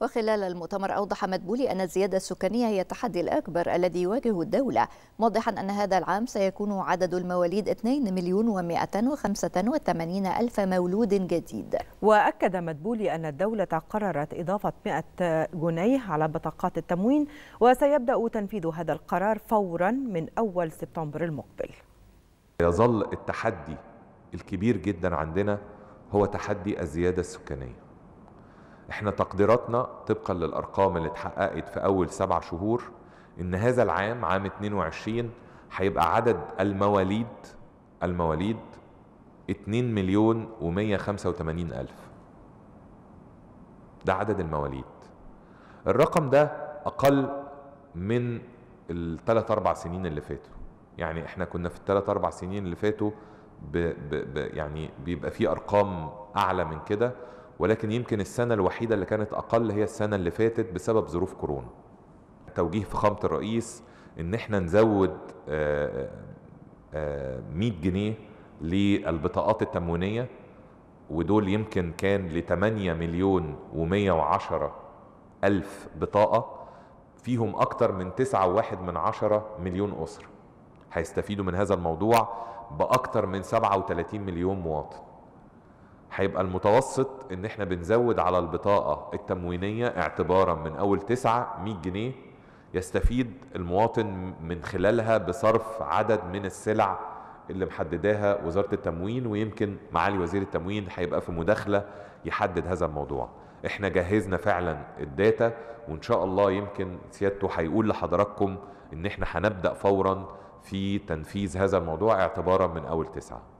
وخلال المؤتمر أوضح مدبولي أن الزيادة السكانية هي التحدي الأكبر الذي يواجه الدولة موضحا أن هذا العام سيكون عدد المواليد 2 مليون و 185 ألف مولود جديد وأكد مدبولي أن الدولة قررت إضافة 100 جنيه على بطاقات التموين وسيبدأ تنفيذ هذا القرار فورا من أول سبتمبر المقبل يظل التحدي الكبير جدا عندنا هو تحدي الزيادة السكانية احنا تقديراتنا طبقا للارقام اللي اتحققت في اول سبع شهور ان هذا العام عام 22 هيبقى عدد المواليد المواليد 2 مليون و185 الف ده عدد المواليد الرقم ده اقل من الثلاث اربع سنين اللي فاتوا يعني احنا كنا في الثلاث اربع سنين اللي فاتوا ب ب ب يعني بيبقى في ارقام اعلى من كده ولكن يمكن السنة الوحيدة اللي كانت أقل هي السنة اللي فاتت بسبب ظروف كورونا توجيه فخامة الرئيس إن احنا نزود 100 آه، آه، آه، جنيه للبطاقات التموينية ودول يمكن كان ل 8 مليون و110 ألف بطاقة فيهم أكتر من 9.1 من عشرة مليون أسرة هيستفيدوا من هذا الموضوع بأكتر من 37 مليون مواطن هيبقى المتوسط ان احنا بنزود على البطاقة التموينية اعتبارا من اول تسعة 100 جنيه يستفيد المواطن من خلالها بصرف عدد من السلع اللي محدداها وزارة التموين ويمكن معالي وزير التموين هيبقى في مداخلة يحدد هذا الموضوع احنا جهزنا فعلا الداتا وان شاء الله يمكن سيادته هيقول لحضراتكم ان احنا هنبدأ فورا في تنفيذ هذا الموضوع اعتبارا من اول تسعه